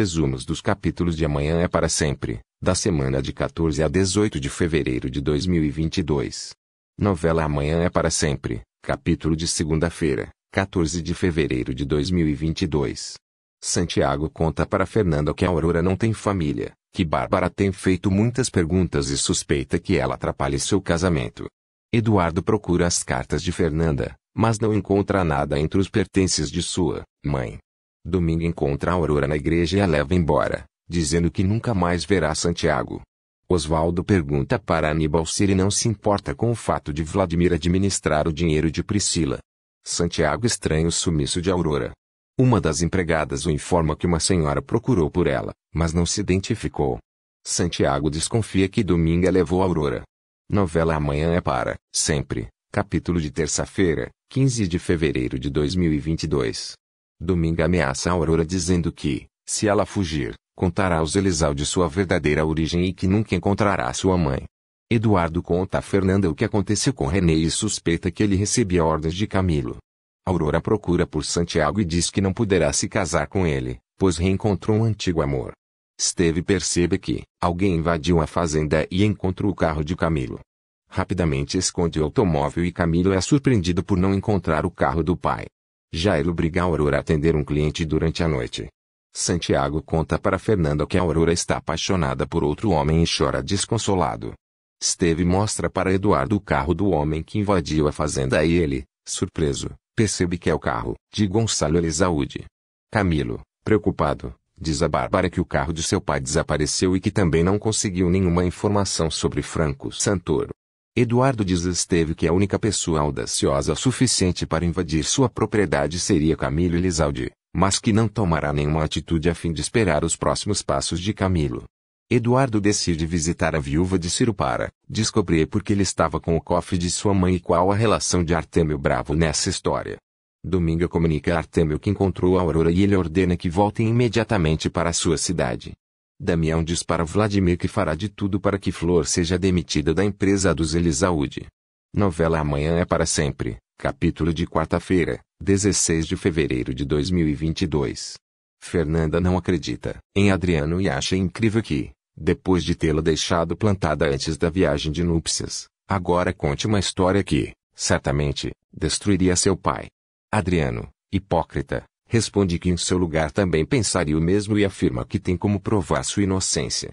resumos dos capítulos de Amanhã é para Sempre, da semana de 14 a 18 de fevereiro de 2022. Novela Amanhã é para Sempre, capítulo de segunda-feira, 14 de fevereiro de 2022. Santiago conta para Fernanda que Aurora não tem família, que Bárbara tem feito muitas perguntas e suspeita que ela atrapalhe seu casamento. Eduardo procura as cartas de Fernanda, mas não encontra nada entre os pertences de sua mãe, Domingo encontra Aurora na igreja e a leva embora, dizendo que nunca mais verá Santiago. Oswaldo pergunta para Aníbal se ele não se importa com o fato de Vladimir administrar o dinheiro de Priscila. Santiago estranha o sumiço de Aurora. Uma das empregadas o informa que uma senhora procurou por ela, mas não se identificou. Santiago desconfia que Dominga levou Aurora. Novela Amanhã é para, sempre, capítulo de terça-feira, 15 de fevereiro de 2022. Domingo ameaça Aurora dizendo que, se ela fugir, contará aos de sua verdadeira origem e que nunca encontrará sua mãe. Eduardo conta a Fernanda o que aconteceu com René e suspeita que ele recebia ordens de Camilo. Aurora procura por Santiago e diz que não poderá se casar com ele, pois reencontrou um antigo amor. Steve percebe que alguém invadiu a fazenda e encontra o carro de Camilo. Rapidamente esconde o automóvel e Camilo é surpreendido por não encontrar o carro do pai. Jairo briga a Aurora a atender um cliente durante a noite. Santiago conta para Fernanda que Aurora está apaixonada por outro homem e chora desconsolado. Steve mostra para Eduardo o carro do homem que invadiu a fazenda e ele, surpreso, percebe que é o carro de Gonçalo Elisaúde. Camilo, preocupado, diz a Bárbara que o carro de seu pai desapareceu e que também não conseguiu nenhuma informação sobre Franco Santoro. Eduardo diz Esteve que a única pessoa audaciosa suficiente para invadir sua propriedade seria Camilo Elisaldi, mas que não tomará nenhuma atitude a fim de esperar os próximos passos de Camilo. Eduardo decide visitar a viúva de Ciro para descobrir por que ele estava com o cofre de sua mãe e qual a relação de Artêmio Bravo nessa história. Dominga comunica a Artêmio que encontrou a Aurora e ele ordena que voltem imediatamente para sua cidade. Damião diz para Vladimir que fará de tudo para que Flor seja demitida da empresa dos Elisaúde. Novela Amanhã é para sempre, capítulo de quarta-feira, 16 de fevereiro de 2022. Fernanda não acredita em Adriano e acha incrível que, depois de tê-la deixado plantada antes da viagem de núpcias, agora conte uma história que, certamente, destruiria seu pai. Adriano, hipócrita, responde que em seu lugar também pensaria o mesmo e afirma que tem como provar sua inocência.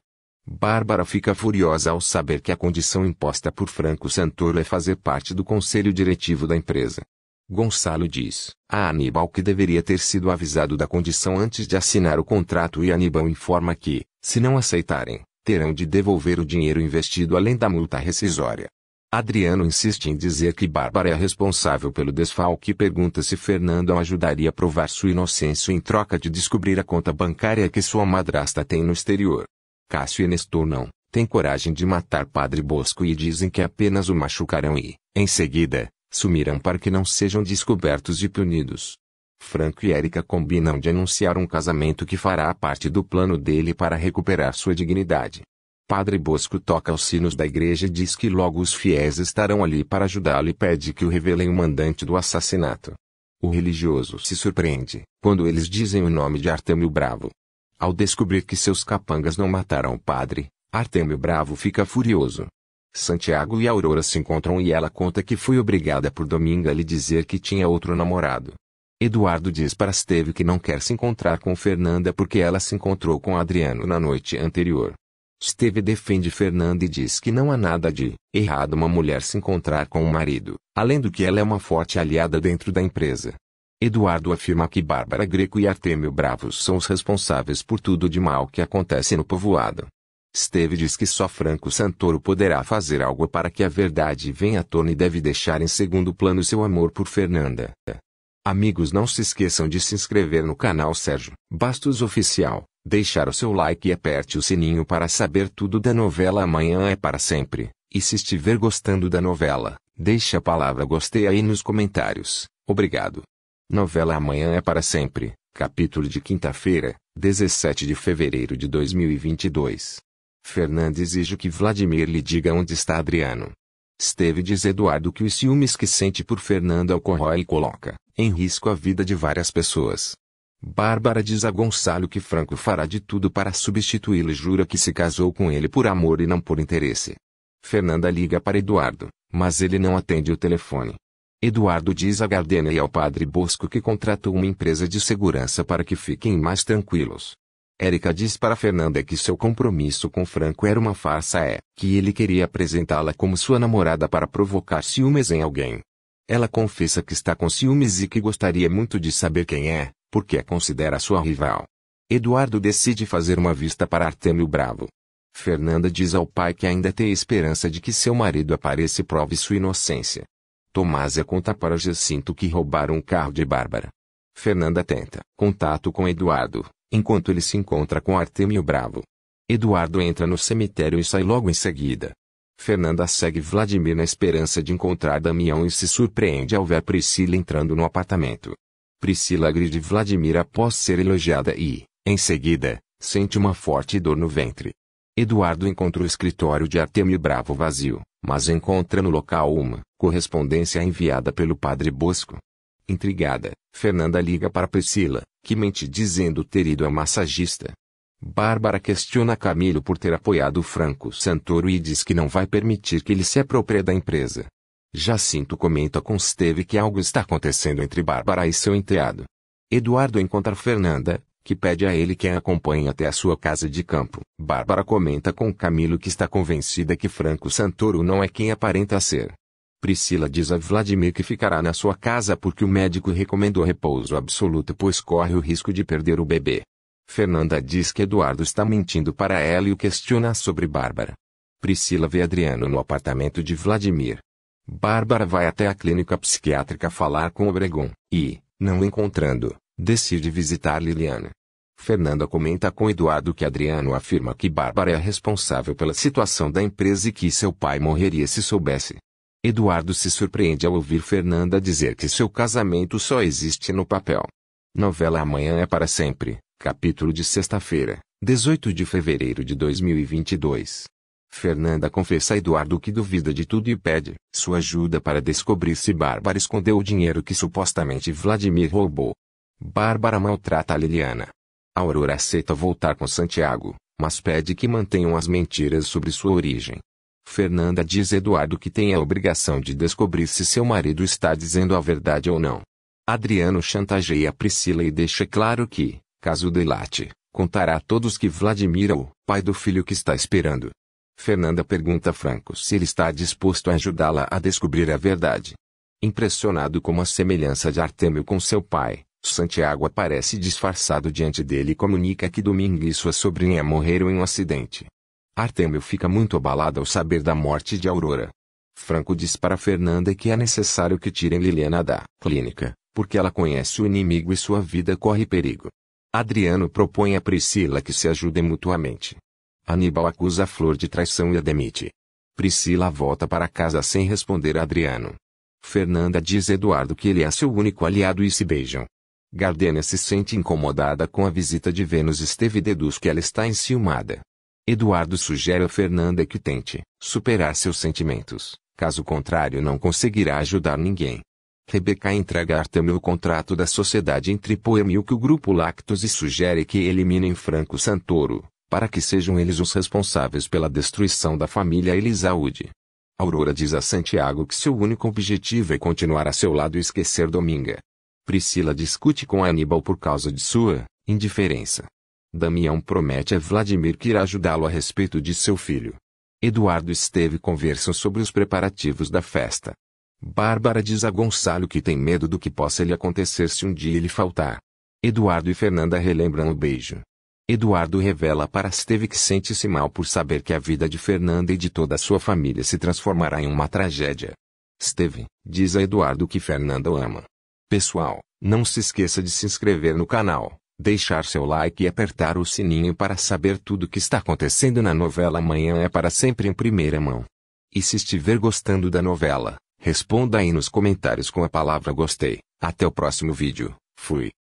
Bárbara fica furiosa ao saber que a condição imposta por Franco Santoro é fazer parte do conselho diretivo da empresa. Gonçalo diz a Aníbal que deveria ter sido avisado da condição antes de assinar o contrato e Aníbal informa que, se não aceitarem, terão de devolver o dinheiro investido além da multa rescisória. Adriano insiste em dizer que Bárbara é responsável pelo desfalque e pergunta se Fernando a ajudaria a provar sua inocência em troca de descobrir a conta bancária que sua madrasta tem no exterior. Cássio e Nestor não têm coragem de matar Padre Bosco e dizem que apenas o machucarão e, em seguida, sumirão para que não sejam descobertos e punidos. Franco e Érica combinam de anunciar um casamento que fará parte do plano dele para recuperar sua dignidade. Padre Bosco toca os sinos da igreja e diz que logo os fiéis estarão ali para ajudá-lo e pede que o revelem o mandante do assassinato. O religioso se surpreende quando eles dizem o nome de Artemio Bravo. Ao descobrir que seus capangas não mataram o padre, Artemio Bravo fica furioso. Santiago e Aurora se encontram e ela conta que foi obrigada por Dominga a lhe dizer que tinha outro namorado. Eduardo diz para Esteve que não quer se encontrar com Fernanda porque ela se encontrou com Adriano na noite anterior. Esteve defende Fernanda e diz que não há nada de errado uma mulher se encontrar com o um marido, além do que ela é uma forte aliada dentro da empresa. Eduardo afirma que Bárbara Greco e Artemio Bravos são os responsáveis por tudo de mal que acontece no povoado. Esteve diz que só Franco Santoro poderá fazer algo para que a verdade venha à tona e deve deixar em segundo plano seu amor por Fernanda. Amigos, não se esqueçam de se inscrever no canal Sérgio Bastos Oficial, deixar o seu like e aperte o sininho para saber tudo da novela Amanhã é para sempre. E se estiver gostando da novela, deixe a palavra gostei aí nos comentários. Obrigado. Novela Amanhã é para sempre, capítulo de quinta-feira, 17 de fevereiro de 2022. Fernanda exige que Vladimir lhe diga onde está Adriano. Esteve diz Eduardo que os ciúmes que sente por Fernanda ocorrói e coloca em risco a vida de várias pessoas. Bárbara diz a Gonçalo que Franco fará de tudo para substituí-lo e jura que se casou com ele por amor e não por interesse. Fernanda liga para Eduardo, mas ele não atende o telefone. Eduardo diz a Gardena e ao padre Bosco que contratou uma empresa de segurança para que fiquem mais tranquilos. Érica diz para Fernanda que seu compromisso com Franco era uma farsa é que ele queria apresentá-la como sua namorada para provocar ciúmes em alguém. Ela confessa que está com ciúmes e que gostaria muito de saber quem é, porque a considera sua rival. Eduardo decide fazer uma vista para Artemio Bravo. Fernanda diz ao pai que ainda tem esperança de que seu marido apareça e prove sua inocência. Tomásia é conta para Jacinto que roubaram um carro de Bárbara. Fernanda tenta contato com Eduardo, enquanto ele se encontra com Artemio Bravo. Eduardo entra no cemitério e sai logo em seguida, Fernanda segue Vladimir na esperança de encontrar Damião e se surpreende ao ver Priscila entrando no apartamento. Priscila agride Vladimir após ser elogiada e, em seguida, sente uma forte dor no ventre. Eduardo encontra o escritório de Artemio Bravo vazio, mas encontra no local uma correspondência enviada pelo padre Bosco. Intrigada, Fernanda liga para Priscila, que mente dizendo ter ido a massagista, Bárbara questiona Camilo por ter apoiado Franco Santoro e diz que não vai permitir que ele se aproprie da empresa. Jacinto comenta com Steve que algo está acontecendo entre Bárbara e seu enteado. Eduardo encontra Fernanda, que pede a ele que a acompanhe até a sua casa de campo. Bárbara comenta com Camilo que está convencida que Franco Santoro não é quem aparenta ser. Priscila diz a Vladimir que ficará na sua casa porque o médico recomendou repouso absoluto pois corre o risco de perder o bebê. Fernanda diz que Eduardo está mentindo para ela e o questiona sobre Bárbara. Priscila vê Adriano no apartamento de Vladimir. Bárbara vai até a clínica psiquiátrica falar com Obregon e, não encontrando, decide visitar Liliana. Fernanda comenta com Eduardo que Adriano afirma que Bárbara é responsável pela situação da empresa e que seu pai morreria se soubesse. Eduardo se surpreende ao ouvir Fernanda dizer que seu casamento só existe no papel. Novela Amanhã é para sempre. Capítulo de sexta-feira, 18 de fevereiro de 2022. Fernanda confessa a Eduardo que duvida de tudo e pede sua ajuda para descobrir se Bárbara escondeu o dinheiro que supostamente Vladimir roubou. Bárbara maltrata a Liliana. A Aurora aceita voltar com Santiago, mas pede que mantenham as mentiras sobre sua origem. Fernanda diz a Eduardo que tem a obrigação de descobrir se seu marido está dizendo a verdade ou não. Adriano chantageia Priscila e deixa claro que, caso delate, contará a todos que Vladimir é o pai do filho que está esperando. Fernanda pergunta a Franco se ele está disposto a ajudá-la a descobrir a verdade. Impressionado com a semelhança de Artemio com seu pai, Santiago aparece disfarçado diante dele e comunica que Domingo e sua sobrinha morreram em um acidente. Artemio fica muito abalado ao saber da morte de Aurora. Franco diz para Fernanda que é necessário que tirem Liliana da clínica, porque ela conhece o inimigo e sua vida corre perigo. Adriano propõe a Priscila que se ajudem mutuamente. Aníbal acusa a Flor de traição e a demite. Priscila volta para casa sem responder a Adriano. Fernanda diz a Eduardo que ele é seu único aliado e se beijam. Gardênia se sente incomodada com a visita de Vênus Esteve e deduz que ela está enciumada. Eduardo sugere a Fernanda que tente superar seus sentimentos, caso contrário não conseguirá ajudar ninguém. Rebeca entrega a Artemio o contrato da sociedade entre Poemio que o grupo Lactos e sugere que eliminem Franco Santoro, para que sejam eles os responsáveis pela destruição da família Elisaúde. Aurora diz a Santiago que seu único objetivo é continuar a seu lado e esquecer Dominga. Priscila discute com Aníbal por causa de sua indiferença. Damião promete a Vladimir que irá ajudá-lo a respeito de seu filho. Eduardo esteve conversam sobre os preparativos da festa. Bárbara diz a Gonçalo que tem medo do que possa lhe acontecer se um dia ele faltar. Eduardo e Fernanda relembram o beijo. Eduardo revela para Steve que sente-se mal por saber que a vida de Fernanda e de toda a sua família se transformará em uma tragédia. Steve, diz a Eduardo que Fernanda o ama. Pessoal, não se esqueça de se inscrever no canal, deixar seu like e apertar o sininho para saber tudo o que está acontecendo na novela Amanhã é para sempre em primeira mão. E se estiver gostando da novela, Responda aí nos comentários com a palavra gostei. Até o próximo vídeo. Fui.